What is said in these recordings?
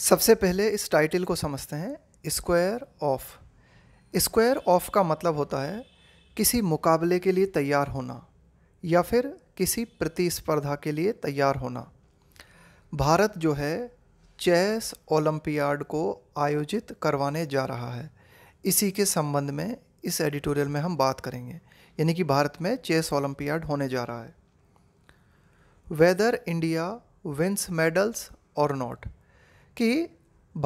सबसे पहले इस टाइटल को समझते हैं स्क्वायर ऑफ स्क्वायर ऑफ का मतलब होता है किसी मुकाबले के लिए तैयार होना या फिर किसी प्रतिस्पर्धा के लिए तैयार होना भारत जो है चेस ओलंपियाड को आयोजित करवाने जा रहा है इसी के संबंध में इस एडिटोरियल में हम बात करेंगे यानी कि भारत में चेस ओलंपियाड होने जा रहा है वेदर इंडिया विंस मेडल्स और नॉट कि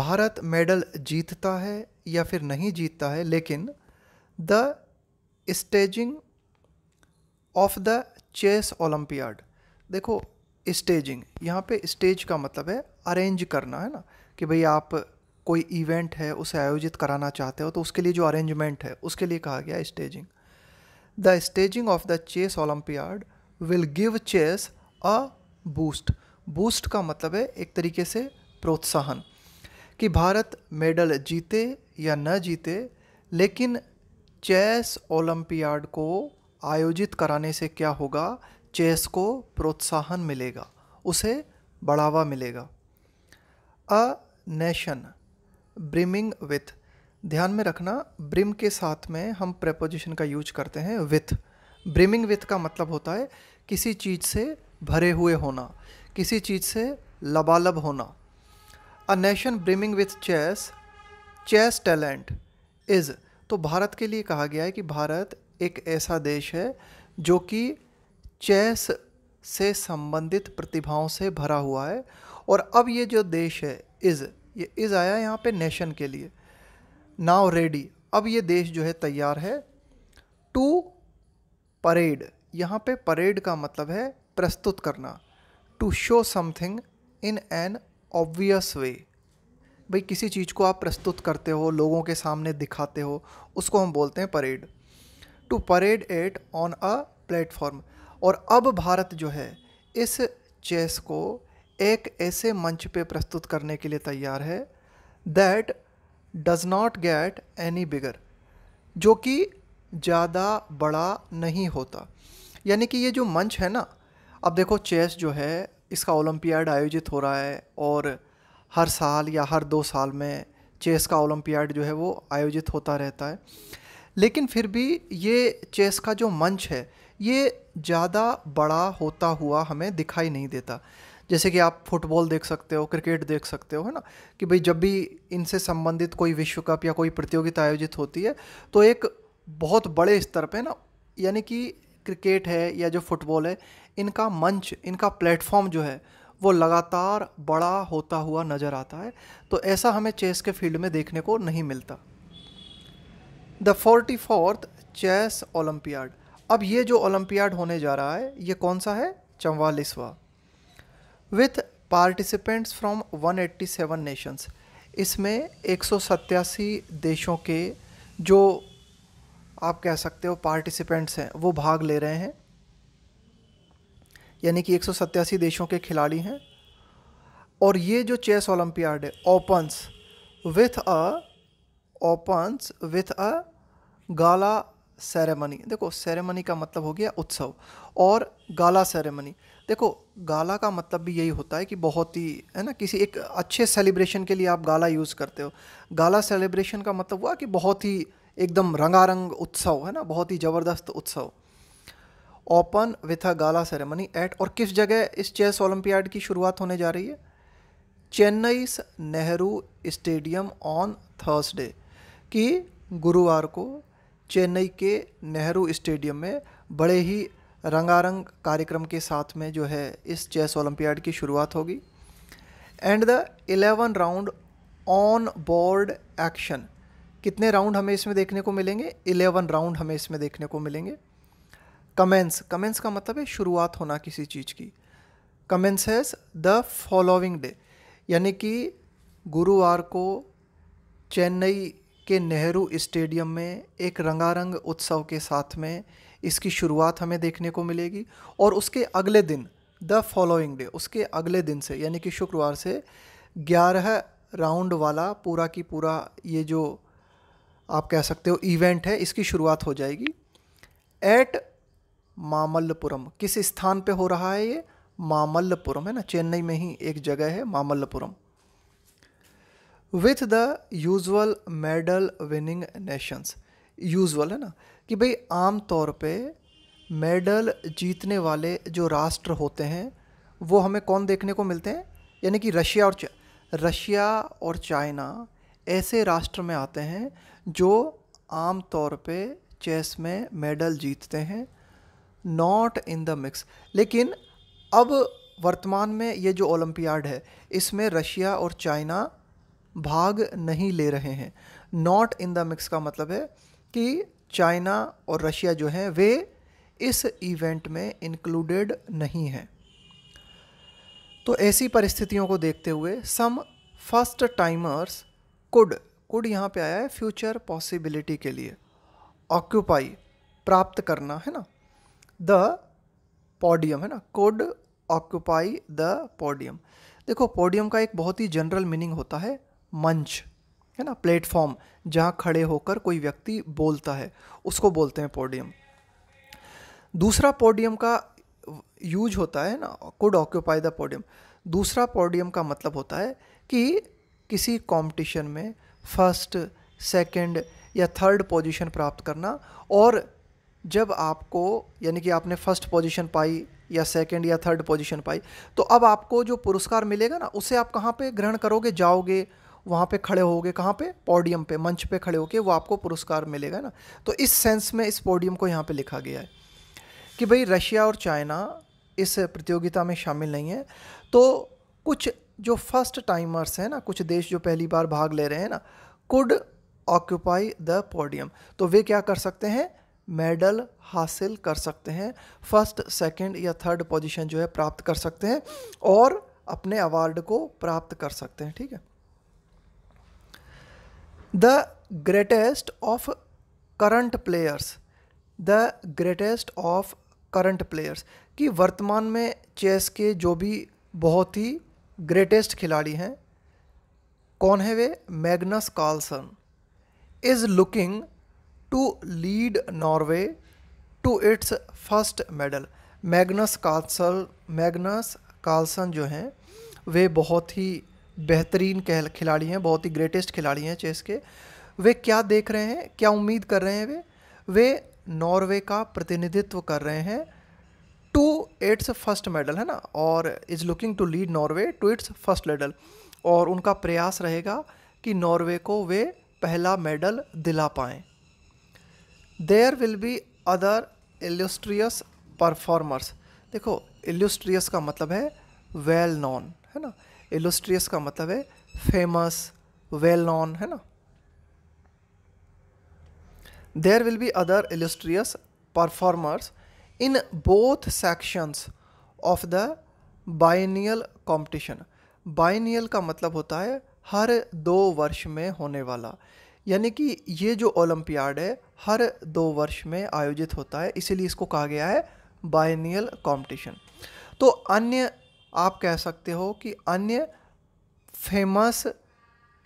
भारत मेडल जीतता है या फिर नहीं जीतता है लेकिन the staging of the chess olympiad देखो स्टेजिंग यहाँ पे स्टेज का मतलब है अरेंज करना है ना कि भाई आप कोई इवेंट है उसे आयोजित कराना चाहते हो तो उसके लिए जो अरेंजमेंट है उसके लिए कहा गया staging the staging of the chess olympiad will give chess a boost boost का मतलब है एक तरीके से प्रोत्साहन कि भारत मेडल जीते या न जीते लेकिन चेस ओलंपियाड को आयोजित कराने से क्या होगा चेस को प्रोत्साहन मिलेगा उसे बढ़ावा मिलेगा अ नेशन ब्रिमिंग विथ ध्यान में रखना ब्रिम के साथ में हम प्रपोजिशन का यूज करते हैं विथ ब्रिमिंग विथ का मतलब होता है किसी चीज़ से भरे हुए होना किसी चीज़ से लबालब होना a nation brimming with chess chess talent is तो भारत के लिए कहा गया है कि भारत एक ऐसा देश है जो कि चेस से संबंधित प्रतिभाओं से भरा हुआ है और अब ये जो देश है इज़ ये इज़ आया यहाँ पे नेशन के लिए नाउ रेडी अब ये देश जो है तैयार है टू परेड यहाँ पे परेड का मतलब है प्रस्तुत करना to show something in an obvious way भाई किसी चीज़ को आप प्रस्तुत करते हो लोगों के सामने दिखाते हो उसको हम बोलते हैं parade to parade it on a platform और अब भारत जो है इस चेस को एक ऐसे मंच पे प्रस्तुत करने के लिए तैयार है that does not get any bigger जो कि ज़्यादा बड़ा नहीं होता यानी कि ये जो मंच है ना अब देखो चेस जो है इसका ओलंपियाड आयोजित हो रहा है और हर साल या हर दो साल में चेस का ओलंपियाड जो है वो आयोजित होता रहता है लेकिन फिर भी ये चेस का जो मंच है ये ज़्यादा बड़ा होता हुआ हमें दिखाई नहीं देता जैसे कि आप फुटबॉल देख सकते हो क्रिकेट देख सकते हो है ना कि भाई जब भी इनसे संबंधित कोई विश्व कप या कोई प्रतियोगिता आयोजित होती है तो एक बहुत बड़े स्तर पे ना यानी कि क्रिकेट है या जो फुटबॉल है इनका मंच इनका प्लेटफॉर्म जो है वो लगातार बड़ा होता हुआ नज़र आता है तो ऐसा हमें चेस के फील्ड में देखने को नहीं मिलता the forty fourth chess olympiad अब ये जो ओलम्पियाड होने जा रहा है ये कौन सा है चवालीसवा विथ पार्टिसिपेंट्स फ्रॉम 187 नेशंस इसमें एक देशों के जो आप कह सकते हो पार्टिसिपेंट्स हैं वो भाग ले रहे हैं यानी कि एक देशों के खिलाड़ी हैं और ये जो चेस ओलम्पियाड है opens with a opens with a gala ceremony देखो सेरेमनी का मतलब हो गया उत्सव और गाला सेरेमनी देखो गाला का मतलब भी यही होता है कि बहुत ही है ना किसी एक अच्छे सेलिब्रेशन के लिए आप गाला यूज़ करते हो गाला सेलिब्रेशन का मतलब हुआ कि बहुत ही एकदम रंगारंग उत्सव है ना बहुत ही ज़बरदस्त उत्सव open with a gala ceremony at और किस जगह इस चेस ओलंपियाड की शुरुआत होने जा रही है Chennai Nehru stadium on Thursday कि गुरुवार को चेन्नई के नेहरू स्टेडियम में बड़े ही रंगारंग कार्यक्रम के साथ में जो है इस चेस ओलंपियाड की शुरुआत होगी and the eleven round on board action कितने राउंड हमें इसमें देखने को मिलेंगे इलेवन राउंड हमें इसमें देखने को मिलेंगे कमेंस कमेंस का मतलब है शुरुआत होना किसी चीज़ की commences has the following day यानी कि गुरुवार को चेन्नई के नेहरू स्टेडियम में एक रंगारंग उत्सव के साथ में इसकी शुरुआत हमें देखने को मिलेगी और उसके अगले दिन द फॉलोइंग डे उसके अगले दिन से यानी कि शुक्रवार से ग्यारह राउंड वाला पूरा की पूरा ये जो आप कह सकते हो इवेंट है इसकी शुरुआत हो जाएगी एट मामल्लपुरम किस स्थान पे हो रहा है ये मामल्लपुरम है ना चेन्नई में ही एक जगह है Mamallapuram with the usual medal winning nations usual है ना कि भाई आम तौर पे मेडल जीतने वाले जो राष्ट्र होते हैं वो हमें कौन देखने को मिलते हैं यानी कि रशिया और रशिया और चाइना ऐसे राष्ट्र में आते हैं जो आम तौर पे चेस में मेडल जीतते हैं नॉट इन द मिक्स लेकिन अब वर्तमान में ये जो ओलंपियाड है इसमें रशिया और चाइना भाग नहीं ले रहे हैं नॉट इन द मिक्स का मतलब है कि चाइना और रशिया जो हैं वे इस इवेंट में इंक्लूडेड नहीं हैं तो ऐसी परिस्थितियों को देखते हुए some first timers could could यहाँ पे आया है फ्यूचर पॉसिबिलिटी के लिए ऑक्यूपाई प्राप्त करना है ना द पोडियम है ना कोड ऑक्यूपाई द पोडियम देखो पोडियम का एक बहुत ही जनरल मीनिंग होता है मंच है ना प्लेटफॉर्म जहाँ खड़े होकर कोई व्यक्ति बोलता है उसको बोलते हैं पोडियम दूसरा पोडियम का यूज होता है ना कुड ऑक्यूपाई द पोडियम दूसरा पोडियम का मतलब होता है कि किसी कंपटीशन में फर्स्ट सेकंड या थर्ड पोजीशन प्राप्त करना और जब आपको यानी कि आपने फर्स्ट पोजीशन पाई या सेकंड या थर्ड पोजीशन पाई तो अब आपको जो पुरस्कार मिलेगा ना उसे आप कहाँ पे ग्रहण करोगे जाओगे वहाँ पे खड़े होगे कहाँ पे पोडियम पे मंच पे खड़े होके वो आपको पुरस्कार मिलेगा ना तो इस सेंस में इस पोडियम को यहाँ पे लिखा गया है कि भाई रशिया और चाइना इस प्रतियोगिता में शामिल नहीं है तो कुछ जो फर्स्ट टाइमर्स हैं ना कुछ देश जो पहली बार भाग ले रहे हैं ना कुड ऑक्यूपाई द पोडियम तो वे क्या कर सकते हैं मेडल हासिल कर सकते हैं फर्स्ट सेकंड या थर्ड पोजीशन जो है प्राप्त कर सकते हैं और अपने अवार्ड को प्राप्त कर सकते हैं ठीक है the greatest of current players the greatest of current players कि वर्तमान में चेस के जो भी बहुत ही ग्रेटेस्ट खिलाड़ी हैं कौन है वे Magnus Carlsen is looking to lead Norway to its first medal. Magnus Carlsen Magnus Carlsen जो हैं वे बहुत ही बेहतरीन खिलाड़ी हैं बहुत ही ग्रेटेस्ट खिलाड़ी हैं चेस के वे क्या देख रहे हैं क्या उम्मीद कर रहे हैं वे वे नॉर्वे का प्रतिनिधित्व कर रहे हैं टू इट्स फर्स्ट मेडल है ना और is looking to lead Norway to its first medal और उनका प्रयास रहेगा कि नॉर्वे को वे पहला मेडल दिला पाएँ there will be other illustrious performers देखो इल्यूस्ट्रियस का मतलब है वेल नॉन है ना इल्यूस्ट्रियस का मतलब है फेमस वेल नॉन है ना there will be other illustrious performers in both sections of the biennial competition biennial का मतलब होता है हर दो वर्ष में होने वाला यानी कि ये जो ओलंपियाड है हर दो वर्ष में आयोजित होता है इसीलिए इसको कहा गया है बायनियल कंपटीशन तो अन्य आप कह सकते हो कि अन्य फेमस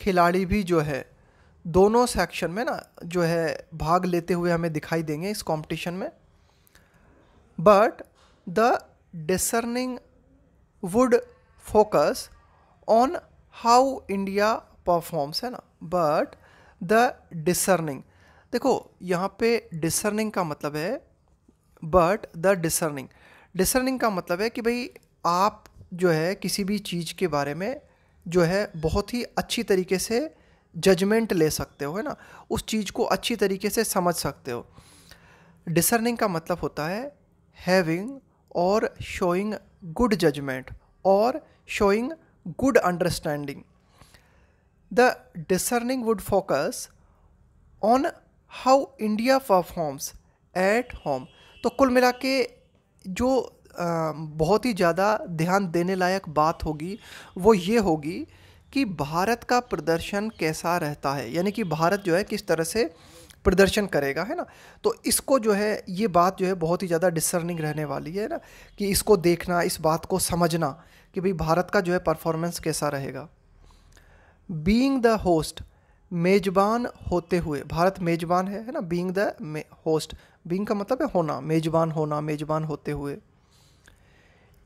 खिलाड़ी भी जो है दोनों सेक्शन में ना जो है भाग लेते हुए हमें दिखाई देंगे इस कंपटीशन में but the discerning would focus on how India performs है ना बट द डिसर्निंग देखो यहाँ पे डिसर्निंग का मतलब है बट द डिसर्निंग डिसर्निंग का मतलब है कि भाई आप जो है किसी भी चीज़ के बारे में जो है बहुत ही अच्छी तरीके से जजमेंट ले सकते हो है ना उस चीज़ को अच्छी तरीके से समझ सकते हो डिसर्निंग का मतलब होता है हैविंग और शोइंग गुड जजमेंट और showing good understanding the discerning would focus on how India performs at home. तो कुल मिला के जो बहुत ही ज़्यादा ध्यान देने लायक बात होगी वो ये होगी कि भारत का प्रदर्शन कैसा रहता है यानी कि भारत जो है किस तरह से प्रदर्शन करेगा है ना तो इसको जो है ये बात जो है बहुत ही ज़्यादा डिसर्निंग रहने वाली है ना कि इसको देखना इस बात को समझना कि भाई भारत का जो है परफॉर्मेंस कैसा रहेगा बींग द होस्ट मेजबान होते हुए भारत मेजबान है है ना बींग द होस्ट बींग का मतलब है होना मेजबान होना मेजबान होते हुए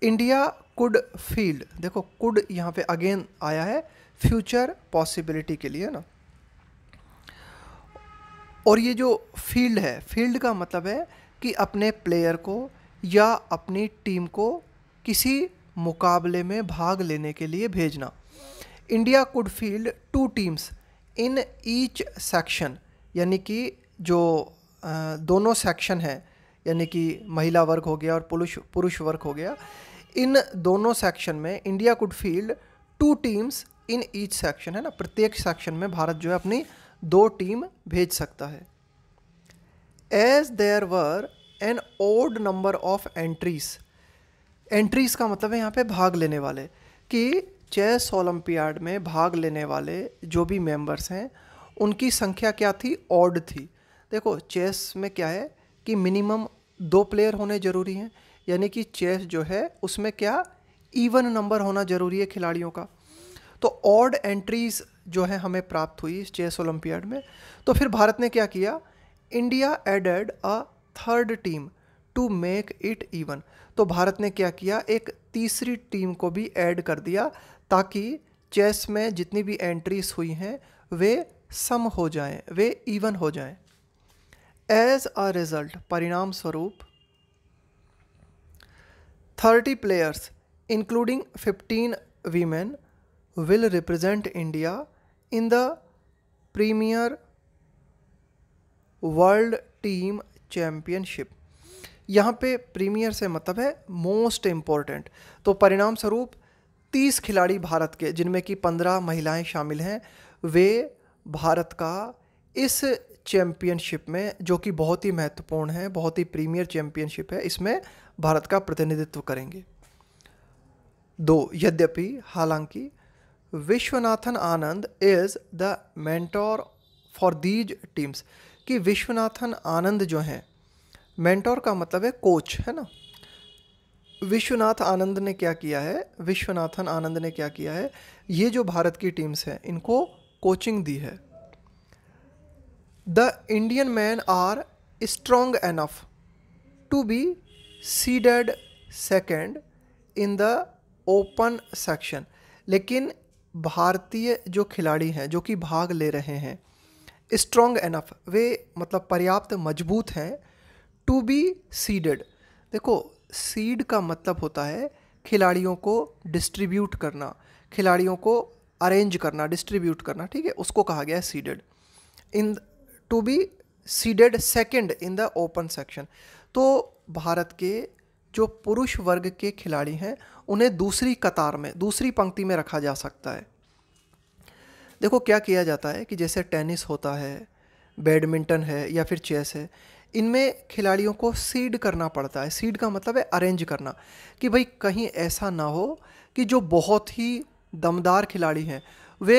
इंडिया कुड फील्ड देखो कुड यहाँ पे अगेन आया है फ्यूचर पॉसिबिलिटी के लिए ना और ये जो फील्ड है फील्ड का मतलब है कि अपने प्लेयर को या अपनी टीम को किसी मुकाबले में भाग लेने के लिए भेजना India could field two teams in each section यानी कि जो दोनों सेक्शन हैं यानी कि महिला वर्ग हो गया और पुरुष पुरुष वर्ग हो गया इन दोनों सेक्शन में India could field two teams in each section है ना प्रत्येक सेक्शन में भारत जो है अपनी दो टीम भेज सकता है as there were an odd number of entries entries का मतलब है यहाँ पे भाग लेने वाले कि चेस ओलंपियाड में भाग लेने वाले जो भी मेंबर्स हैं उनकी संख्या क्या थी ऑड थी देखो चेस में क्या है कि मिनिमम दो प्लेयर होने ज़रूरी हैं यानी कि चेस जो है उसमें क्या इवन नंबर होना ज़रूरी है खिलाड़ियों का तो ऑड एंट्रीज़ जो है हमें प्राप्त हुई इस चेस ओलंपियाड में तो फिर भारत ने क्या किया India added a third team to make it even तो भारत ने क्या किया एक तीसरी टीम को भी ऐड कर दिया ताकि चेस में जितनी भी एंट्रीज हुई हैं वे सम हो जाएं, वे इवन हो जाएं। एज अ रिजल्ट परिणाम स्वरूप thirty players including fifteen women will represent India in the premier world team championship यहाँ पे प्रीमियर से मतलब है मोस्ट इम्पॉर्टेंट तो परिणाम स्वरूप तीस खिलाड़ी भारत के जिनमें कि पंद्रह महिलाएं शामिल हैं वे भारत का इस चैम्पियनशिप में जो कि बहुत ही महत्वपूर्ण है बहुत ही प्रीमियर चैम्पियनशिप है इसमें भारत का प्रतिनिधित्व करेंगे दो यद्यपि हालांकि Viswanathan Anand is the mentor for these teams कि विश्वनाथन आनंद जो हैं मेंटोर का मतलब है कोच है ना विश्वनाथ आनंद ने क्या किया है विश्वनाथन आनंद ने क्या किया है ये जो भारत की टीम्स हैं इनको कोचिंग दी है the Indian men are strong enough to be seeded second in the open section लेकिन भारतीय जो खिलाड़ी हैं जो कि भाग ले रहे हैं स्ट्रॉन्ग एनफ वे मतलब पर्याप्त मजबूत हैं टू बी सीडेड देखो सीड का मतलब होता है खिलाड़ियों को डिस्ट्रीब्यूट करना खिलाड़ियों को अरेंज करना डिस्ट्रीब्यूट करना ठीक है उसको कहा गया है seeded in to be seeded second in the open section तो भारत के जो पुरुष वर्ग के खिलाड़ी हैं उन्हें दूसरी कतार में दूसरी पंक्ति में रखा जा सकता है देखो क्या किया जाता है कि जैसे टेनिस होता है बैडमिंटन है या फिर चेस है इनमें खिलाड़ियों को सीड करना पड़ता है सीड का मतलब है अरेंज करना कि भाई कहीं ऐसा ना हो कि जो बहुत ही दमदार खिलाड़ी हैं वे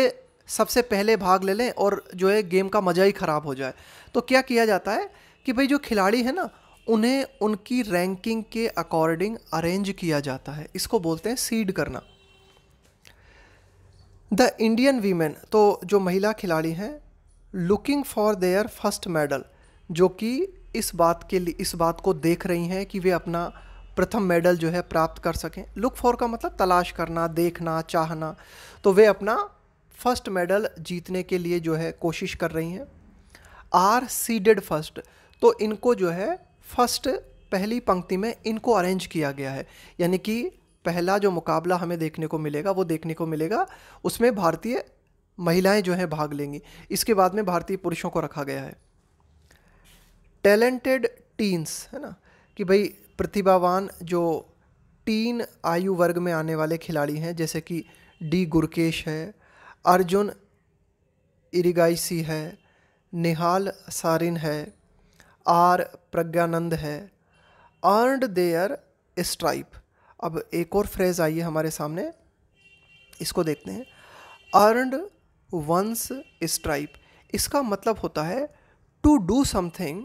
सबसे पहले भाग ले लें और जो है गेम का मज़ा ही ख़राब हो जाए तो क्या किया जाता है कि भाई जो खिलाड़ी है ना उन्हें उनकी रैंकिंग के अकॉर्डिंग अरेंज किया जाता है इसको बोलते हैं सीड करना द इंडियन वीमेन तो जो महिला खिलाड़ी हैं looking for their first medal जो कि इस बात के लिए इस बात को देख रही हैं कि वे अपना प्रथम मेडल जो है प्राप्त कर सकें लुक फॉर का मतलब तलाश करना देखना चाहना तो वे अपना फर्स्ट मेडल जीतने के लिए जो है कोशिश कर रही हैं आर सीडेड फर्स्ट तो इनको जो है फर्स्ट पहली पंक्ति में इनको अरेंज किया गया है यानी कि पहला जो मुकाबला हमें देखने को मिलेगा वो देखने को मिलेगा उसमें भारतीय महिलाएं जो हैं भाग लेंगी इसके बाद में भारतीय पुरुषों को रखा गया है टैलेंटेड टीन्स है ना कि भाई प्रतिभावान जो टीन आयु वर्ग में आने वाले खिलाड़ी हैं जैसे कि डी गुरकेश है अर्जुन इरिगाइसी है निहाल सारिन है आर प्रज्ञानंद है अर्नड देयर स्ट्राइप अब एक और फ्रेज आई है हमारे सामने इसको देखते हैं अर्नड वंस स्ट्राइप इसका मतलब होता है to do something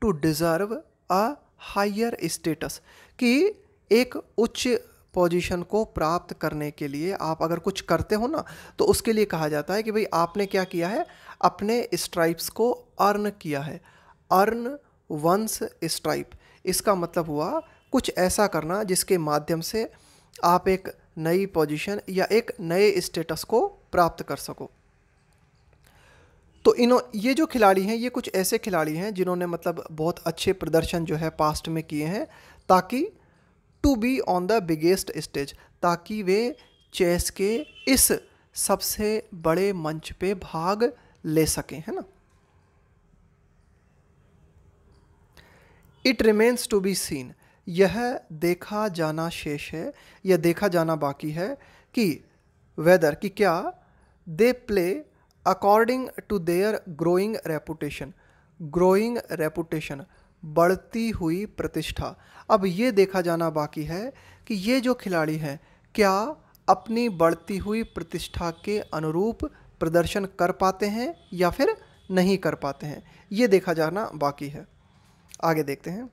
to deserve a higher status कि एक उच्च पोजीशन को प्राप्त करने के लिए आप अगर कुछ करते हो ना तो उसके लिए कहा जाता है कि भाई आपने क्या किया है अपने स्ट्राइप्स को अर्न किया है अर्न वंस स्ट्राइप इसका मतलब हुआ कुछ ऐसा करना जिसके माध्यम से आप एक नई पोजीशन या एक नए स्टेटस को प्राप्त कर सको तो इन्हों ये जो खिलाड़ी हैं ये कुछ ऐसे खिलाड़ी हैं जिन्होंने मतलब बहुत अच्छे प्रदर्शन जो है पास्ट में किए हैं ताकि to be on the biggest stage ताकि वे चेस के इस सबसे बड़े मंच पे भाग ले सकें है ना it remains to be seen यह देखा जाना शेष है यह देखा जाना बाकी है कि वेदर कि क्या they play according to their growing reputation growing reputation बढ़ती हुई प्रतिष्ठा अब ये देखा जाना बाकी है कि ये जो खिलाड़ी हैं क्या अपनी बढ़ती हुई प्रतिष्ठा के अनुरूप प्रदर्शन कर पाते हैं या फिर नहीं कर पाते हैं ये देखा जाना बाकी है आगे देखते हैं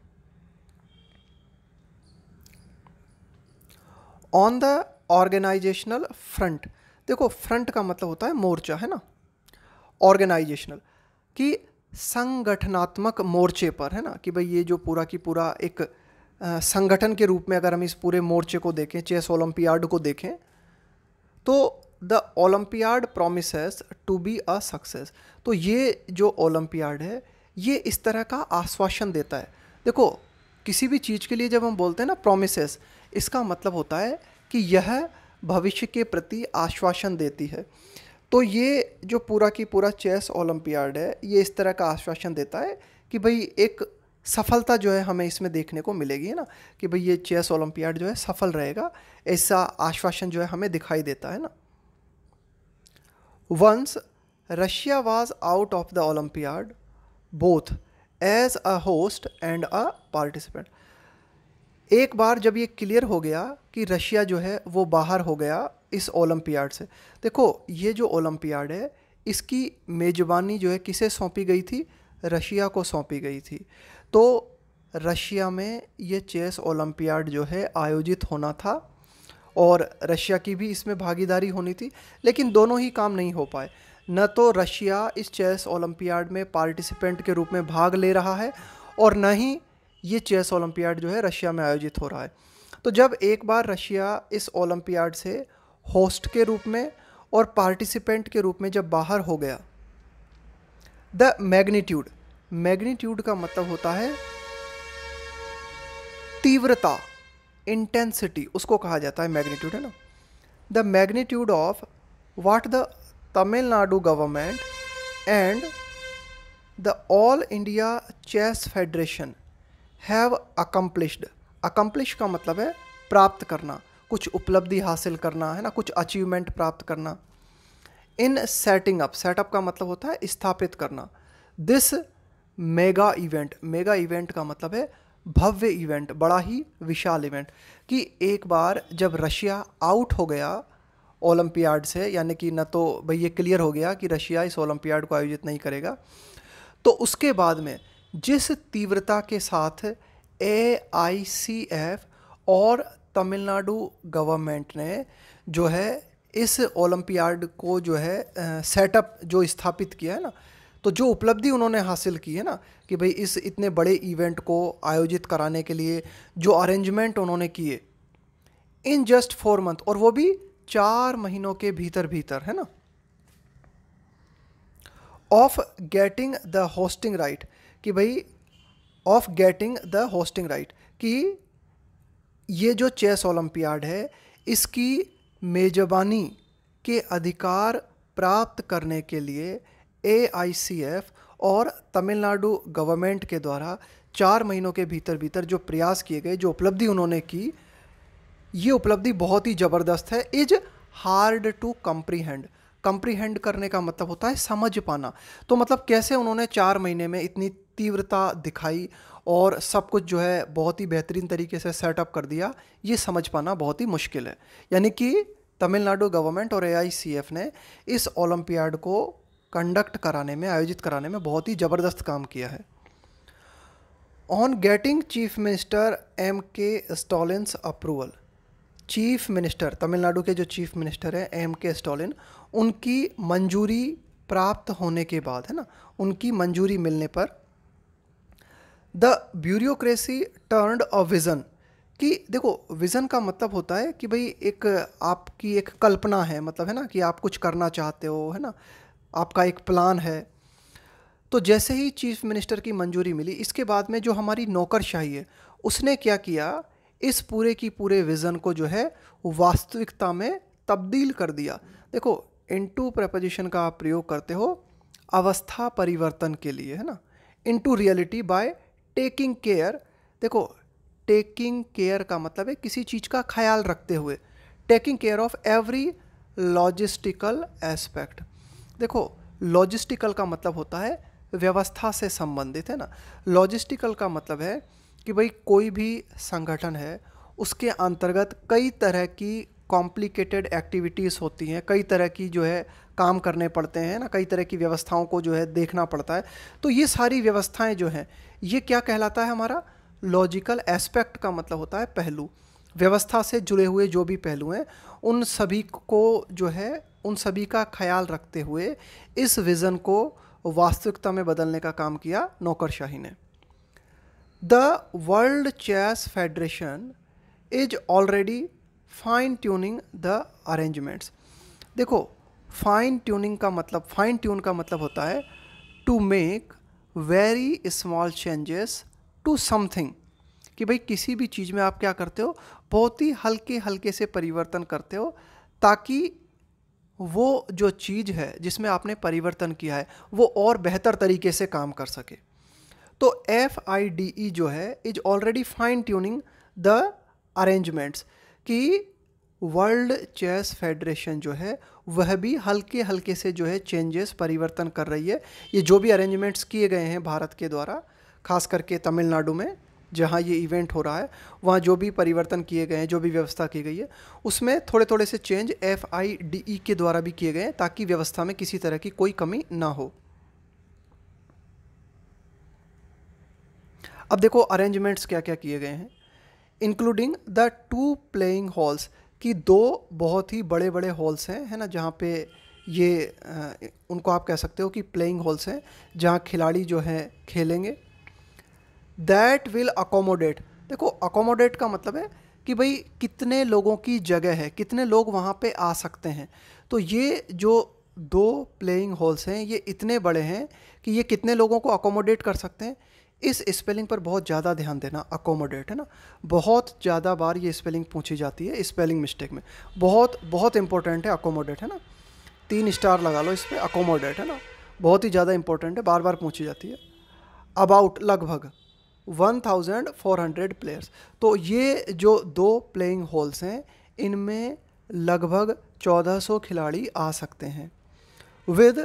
ऑन द ऑर्गेनाइजेशनल फ्रंट देखो फ्रंट का मतलब होता है मोर्चा है ना ऑर्गेनाइजेशनल कि संगठनात्मक मोर्चे पर है ना कि भाई ये जो पूरा की पूरा एक संगठन के रूप में अगर हम इस पूरे मोर्चे को देखें चेस ओलंपियाड को देखें तो the Olympiad promise to be a success तो ये जो ओलंपियाड है ये इस तरह का आश्वासन देता है देखो किसी भी चीज़ के लिए जब हम बोलते हैं ना प्रोमिस इसका मतलब होता है कि यह भविष्य के प्रति आश्वासन देती है तो ये जो पूरा की पूरा चेस ओलम्पियाड है ये इस तरह का आश्वासन देता है कि भाई एक सफलता जो है हमें इसमें देखने को मिलेगी है ना कि भाई ये चेस ओलम्पियाड जो है सफल रहेगा ऐसा आश्वासन जो है हमें दिखाई देता है ना once Russia was out of the Olympiad both as a host and a participant एक बार जब ये क्लियर हो गया कि रशिया जो है वो बाहर हो गया इस ओलंपियाड से देखो ये जो ओलंपियाड है इसकी मेज़बानी जो है किसे सौंपी गई थी रशिया को सौंपी गई थी तो रशिया में ये चेस ओलंपियाड जो है आयोजित होना था और रशिया की भी इसमें भागीदारी होनी थी लेकिन दोनों ही काम नहीं हो पाए न तो रशिया इस चेस ओलंपियाड में पार्टिसिपेंट के रूप में भाग ले रहा है और न ही ये चेस ओलंपियाड जो है रशिया में आयोजित हो रहा है तो जब एक बार रशिया इस ओलंपियाड से होस्ट के रूप में और पार्टिसिपेंट के रूप में जब बाहर हो गया द मैग्नीट्यूड मैग्नीट्यूड का मतलब होता है तीव्रता इंटेंसिटी उसको कहा जाता है मैग्नीट्यूड है ना the magnitude of what the Tamil Nadu government and the All India Chess Federation have accomplished accomplish का मतलब है प्राप्त करना कुछ उपलब्धि हासिल करना है ना कुछ अचीवमेंट प्राप्त करना इन सेटिंग अप सेटअप का मतलब होता है स्थापित करना this mega event mega event का मतलब है भव्य इवेंट बड़ा ही विशाल इवेंट कि एक बार जब रशिया आउट हो गया ओलंपियाड से यानी कि न तो भाई ये क्लियर हो गया कि रशिया इस ओलंपियाड को आयोजित नहीं करेगा तो उसके बाद में जिस तीव्रता के साथ ए आई सी एफ और तमिलनाडु गवर्नमेंट ने जो है इस ओलंपियाड को जो है सेटअप जो स्थापित किया है ना तो जो उपलब्धि उन्होंने हासिल की है ना कि भाई इस इतने बड़े इवेंट को आयोजित कराने के लिए जो अरेंजमेंट उन्होंने किए इन जस्ट फोर मंथ और वो भी चार महीनों के भीतर भीतर है ना of getting the hosting right कि भाई of getting the hosting right कि ये जो चेस ओलंपियाड है इसकी मेजबानी के अधिकार प्राप्त करने के लिए ए और तमिलनाडु गवर्नमेंट के द्वारा चार महीनों के भीतर भीतर जो प्रयास किए गए जो उपलब्धि उन्होंने की ये उपलब्धि बहुत ही ज़बरदस्त है is hard to comprehend comprehend करने का मतलब होता है समझ पाना तो मतलब कैसे उन्होंने चार महीने में इतनी तीव्रता दिखाई और सब कुछ जो है बहुत ही बेहतरीन तरीके से सेटअप कर दिया ये समझ पाना बहुत ही मुश्किल है यानी कि तमिलनाडु गवर्नमेंट और ए ने इस ओलंपियाड को कंडक्ट कराने में आयोजित कराने में बहुत ही ज़बरदस्त काम किया है on getting chief minister M K Stalin's approval chief minister Tamil Nadu के जो चीफ मिनिस्टर हैं एम के स्टॉलिन उनकी मंजूरी प्राप्त होने के बाद है ना उनकी मंजूरी मिलने पर the bureaucracy turned a vision कि देखो विज़न का मतलब होता है कि भाई एक आपकी एक कल्पना है मतलब है ना कि आप कुछ करना चाहते हो है ना आपका एक प्लान है तो जैसे ही चीफ मिनिस्टर की मंजूरी मिली इसके बाद में जो हमारी नौकरशाही है उसने क्या किया इस पूरे की पूरे विज़न को जो है वास्तविकता में तब्दील कर दिया देखो इनटू प्रपोजिशन का आप प्रयोग करते हो अवस्था परिवर्तन के लिए है ना into reality by taking care देखो टेकिंग केयर का मतलब है किसी चीज़ का ख्याल रखते हुए taking care of every logistical aspect देखो लॉजिस्टिकल का मतलब होता है व्यवस्था से संबंधित है ना लॉजिस्टिकल का मतलब है कि भाई कोई भी संगठन है उसके अंतर्गत कई तरह की कॉम्प्लिकेटेड एक्टिविटीज़ होती हैं कई तरह की जो है काम करने पड़ते हैं ना कई तरह की व्यवस्थाओं को जो है देखना पड़ता है तो ये सारी व्यवस्थाएं जो हैं ये क्या कहलाता है हमारा लॉजिकल एस्पेक्ट का मतलब होता है पहलू व्यवस्था से जुड़े हुए जो भी पहलू हैं उन सभी को जो है उन सभी का ख्याल रखते हुए इस विज़न को वास्तविकता में बदलने का काम किया नौकरशाही ने the world chess federation is already fine tuning the arrangements देखो फाइन ट्यूनिंग का मतलब फाइन ट्यून का मतलब होता है to make very small changes to something कि भाई किसी भी चीज़ में आप क्या करते हो बहुत ही हल्के हल्के से परिवर्तन करते हो ताकि वो जो चीज़ है जिसमें आपने परिवर्तन किया है वो और बेहतर तरीके से काम कर सके तो एफ आई डी ई जो है is already fine tuning the arrangements कि वर्ल्ड चेस फेडरेशन जो है वह भी हल्के हल्के से जो है चेंजेस परिवर्तन कर रही है ये जो भी अरेंजमेंट्स किए गए हैं भारत के द्वारा खास करके तमिलनाडु में जहाँ ये इवेंट हो रहा है वहाँ जो भी परिवर्तन किए गए हैं जो भी व्यवस्था की गई है उसमें थोड़े थोड़े से change F I D E के द्वारा भी किए गए हैं ताकि व्यवस्था में किसी तरह की कोई कमी ना हो अब देखो अरेंजमेंट्स क्या क्या किए गए हैं including the two playing halls कि दो बहुत ही बड़े बड़े हॉल्स हैं है ना जहाँ पे ये आ, उनको आप कह सकते हो कि प्लेइंग हॉल्स हैं जहाँ खिलाड़ी जो हैं खेलेंगे दैट विल अकोमोडेट देखो अकोमोडेट का मतलब है कि भाई कितने लोगों की जगह है कितने लोग वहाँ पे आ सकते हैं तो ये जो दो प्लेइंग हॉल्स हैं ये इतने बड़े हैं कि ये कितने लोगों को अकोमोडेट कर सकते हैं इस स्पेलिंग पर बहुत ज़्यादा ध्यान देना अकोमोडेट है ना बहुत ज़्यादा बार ये स्पेलिंग पूछी जाती है स्पेलिंग मिस्टेक में बहुत बहुत इंपॉर्टेंट है अकोमोडेट है ना तीन स्टार लगा लो इस पर अकोमोडेट है ना बहुत ही ज़्यादा इंपॉर्टेंट है बार बार पूछी जाती है अबाउट लगभग 1400 प्लेयर्स तो ये जो दो प्लेइंग होल्स हैं इनमें लगभग 1400 खिलाड़ी आ सकते हैं विद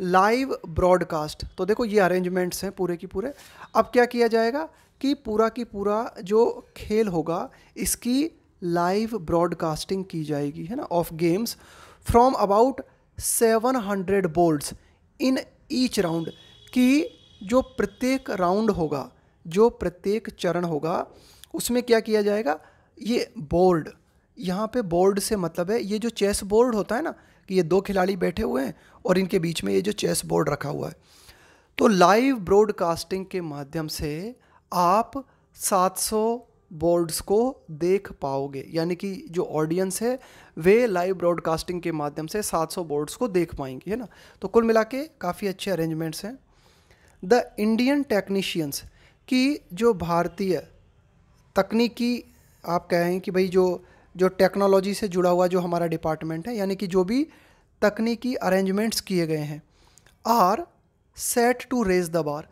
लाइव ब्रॉडकास्ट तो देखो ये अरेंजमेंट्स हैं पूरे की पूरे अब क्या किया जाएगा कि पूरा की पूरा जो खेल होगा इसकी लाइव ब्रॉडकास्टिंग की जाएगी है ना of games from about 700 boards in each round कि जो प्रत्येक राउंड होगा जो प्रत्येक चरण होगा उसमें क्या किया जाएगा ये बोर्ड यहाँ पे बोर्ड से मतलब है ये जो चेस बोर्ड होता है ना कि ये दो खिलाड़ी बैठे हुए हैं और इनके बीच में ये जो चेस बोर्ड रखा हुआ है तो लाइव ब्रॉडकास्टिंग के माध्यम से आप 700 बोर्ड्स को देख पाओगे यानी कि जो ऑडियंस है वे लाइव ब्रॉडकास्टिंग के माध्यम से 700 बोर्ड्स को देख पाएंगे है ना तो कुल मिला के काफ़ी अच्छे अरेंजमेंट्स हैं द इंडियन टेक्नीशियंस की जो भारतीय तकनीकी आप कहें कि भाई जो जो टेक्नोलॉजी से जुड़ा हुआ जो हमारा डिपार्टमेंट है यानी कि जो भी तकनीकी अरेंजमेंट्स किए गए हैं are set to raise the bar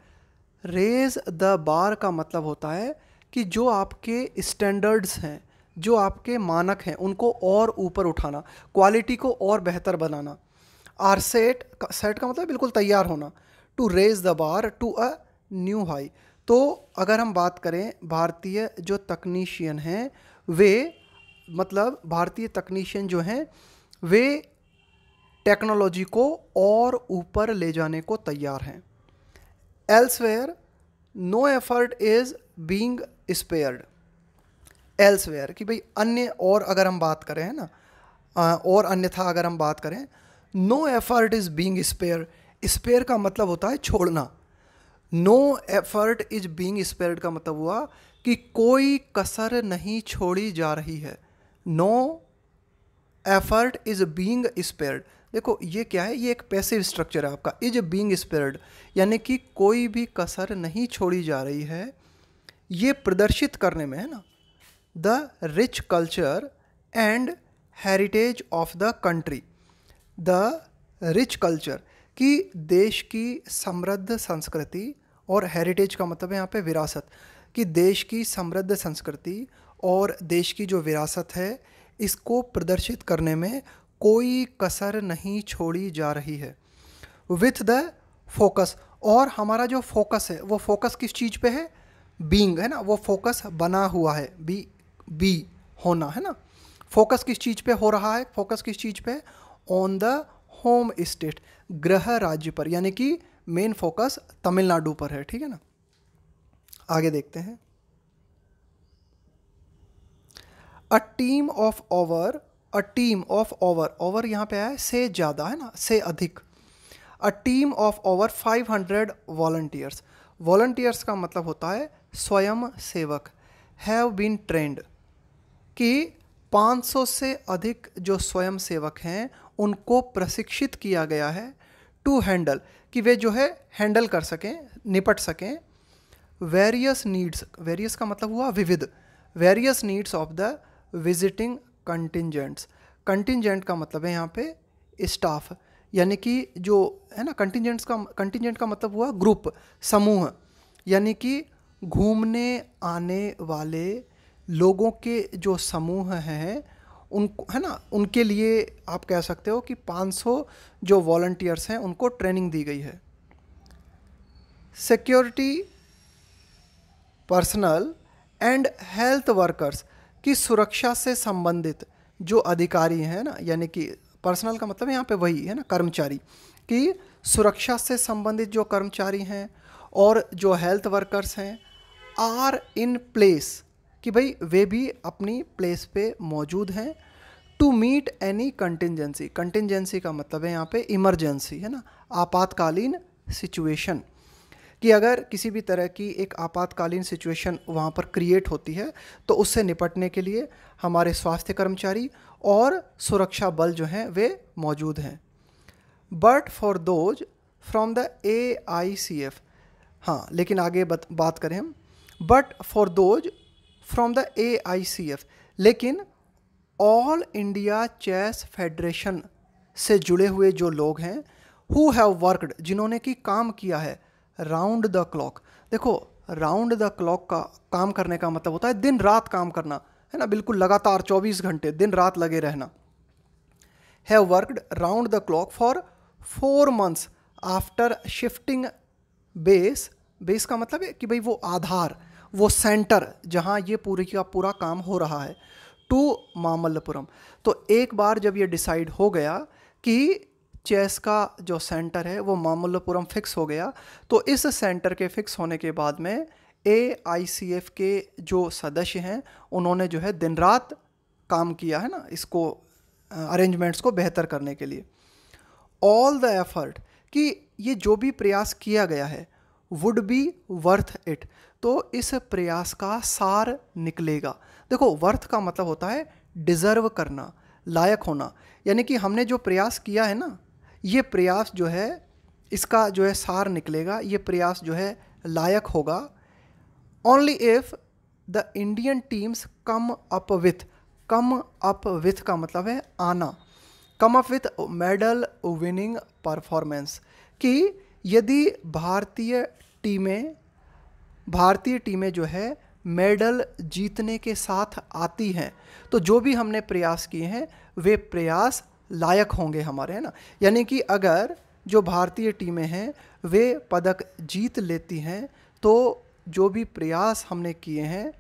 raise the bar का मतलब होता है कि जो आपके स्टैंडर्ड्स हैं जो आपके मानक हैं उनको और ऊपर उठाना क्वालिटी को और बेहतर बनाना आर सेट सेट का मतलब बिल्कुल तैयार होना to raise the bar to a new high तो अगर हम बात करें भारतीय जो तकनीशियन हैं वे मतलब भारतीय तकनीशियन जो हैं वे टेक्नोलॉजी को और ऊपर ले जाने को तैयार हैं elsewhere no effort is being spared elsewhere कि भाई अन्य और अगर हम बात करें है ना और अन्यथा अगर हम बात करें no effort is being spare spare का मतलब होता है छोड़ना no effort is being spared का मतलब हुआ कि कोई कसर नहीं छोड़ी जा रही है no effort is being spared देखो ये क्या है ये एक पैसिव स्ट्रक्चर है आपका इज बींग स्पेयर्ड यानी कि कोई भी कसर नहीं छोड़ी जा रही है ये प्रदर्शित करने में है ना the rich culture and heritage of the country the rich culture कि देश की समृद्ध संस्कृति और हेरिटेज का मतलब है यहाँ पे विरासत कि देश की समृद्ध संस्कृति और देश की जो विरासत है इसको प्रदर्शित करने में कोई कसर नहीं छोड़ी जा रही है विथ द फोकस और हमारा जो फोकस है वो फोकस किस चीज़ पे है बींग है ना वो फोकस बना हुआ है बी बी होना है ना फोकस किस चीज़ पे हो रहा है फोकस किस चीज़ पे ऑन द होम स्टेट ग्रह राज्य पर यानी कि मेन फोकस तमिलनाडु पर है ठीक है ना आगे देखते हैं a team of over a team of over over यहाँ पे आया से ज़्यादा है ना से अधिक a team of over 500 hundred volunteers volunteers का मतलब होता है स्वयं सेवक हैव बीन ट्रेंड कि 500 से अधिक जो स्वयं सेवक हैं उनको प्रशिक्षित किया गया है टू हैंडल कि वे जो है हैंडल कर सकें निपट सकें वेरियस नीड्स वेरियस का मतलब हुआ विविध various needs of the visiting contingents contingent का मतलब है यहाँ पे स्टाफ यानी कि जो है ना कंटिजेंट्स का कंटिजेंट का मतलब हुआ ग्रुप समूह यानी कि घूमने आने वाले लोगों के जो समूह हैं उन है ना उनके लिए आप कह सकते हो कि 500 जो वॉल्टियर्स हैं उनको ट्रेनिंग दी गई है security personnel and health workers कि सुरक्षा से संबंधित जो अधिकारी हैं ना यानी कि पर्सनल का मतलब यहाँ पे वही है ना कर्मचारी कि सुरक्षा से संबंधित जो कर्मचारी हैं और जो हेल्थ वर्कर्स हैं आर इन प्लेस कि भाई वे भी अपनी प्लेस पे मौजूद हैं to meet any contingency contingency का मतलब है यहाँ पे इमरजेंसी है ना आपातकालीन सिचुएशन कि अगर किसी भी तरह की एक आपातकालीन सिचुएशन वहाँ पर क्रिएट होती है तो उससे निपटने के लिए हमारे स्वास्थ्य कर्मचारी और सुरक्षा बल जो हैं वे मौजूद हैं but for those from the A I C F हाँ लेकिन आगे बत, बात करें हम but for those from the A I C F लेकिन ऑल इंडिया चेस फेडरेशन से जुड़े हुए जो लोग हैं हु हैव वर्कड जिन्होंने कि काम किया है राउंड द क्लॉक देखो राउंड द क्लॉक का काम करने का मतलब होता है दिन रात काम करना है ना बिल्कुल लगातार 24 घंटे दिन रात लगे रहना have worked round the clock for four months after shifting base base का मतलब है कि भाई वो आधार वो सेंटर जहाँ ये पूरी का पूरा काम हो रहा है टू मामल्लपुरम तो एक बार जब ये डिसाइड हो गया कि चेस का जो सेंटर है वो मामल्लपुरम फिक्स हो गया तो इस सेंटर के फिक्स होने के बाद में ए आई सी एफ के जो सदस्य हैं उन्होंने जो है दिन रात काम किया है ना इसको अरेंजमेंट्स को बेहतर करने के लिए ऑल द एफर्ट कि ये जो भी प्रयास किया गया है वुड बी वर्थ इट तो इस प्रयास का सार निकलेगा देखो वर्थ का मतलब होता है डिज़र्व करना लायक होना यानी कि हमने जो प्रयास किया है ना ये प्रयास जो है इसका जो है सार निकलेगा ये प्रयास जो है लायक होगा only if the Indian teams come up with come up with का मतलब है आना come up with medal winning performance कि यदि भारतीय टीमें भारतीय टीमें जो है मेडल जीतने के साथ आती हैं तो जो भी हमने प्रयास किए हैं वे प्रयास लायक होंगे हमारे है ना यानी कि अगर जो भारतीय टीमें हैं वे पदक जीत लेती हैं तो जो भी प्रयास हमने किए हैं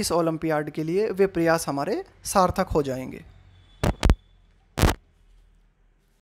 इस ओलंपियाड के लिए वे प्रयास हमारे सार्थक हो जाएंगे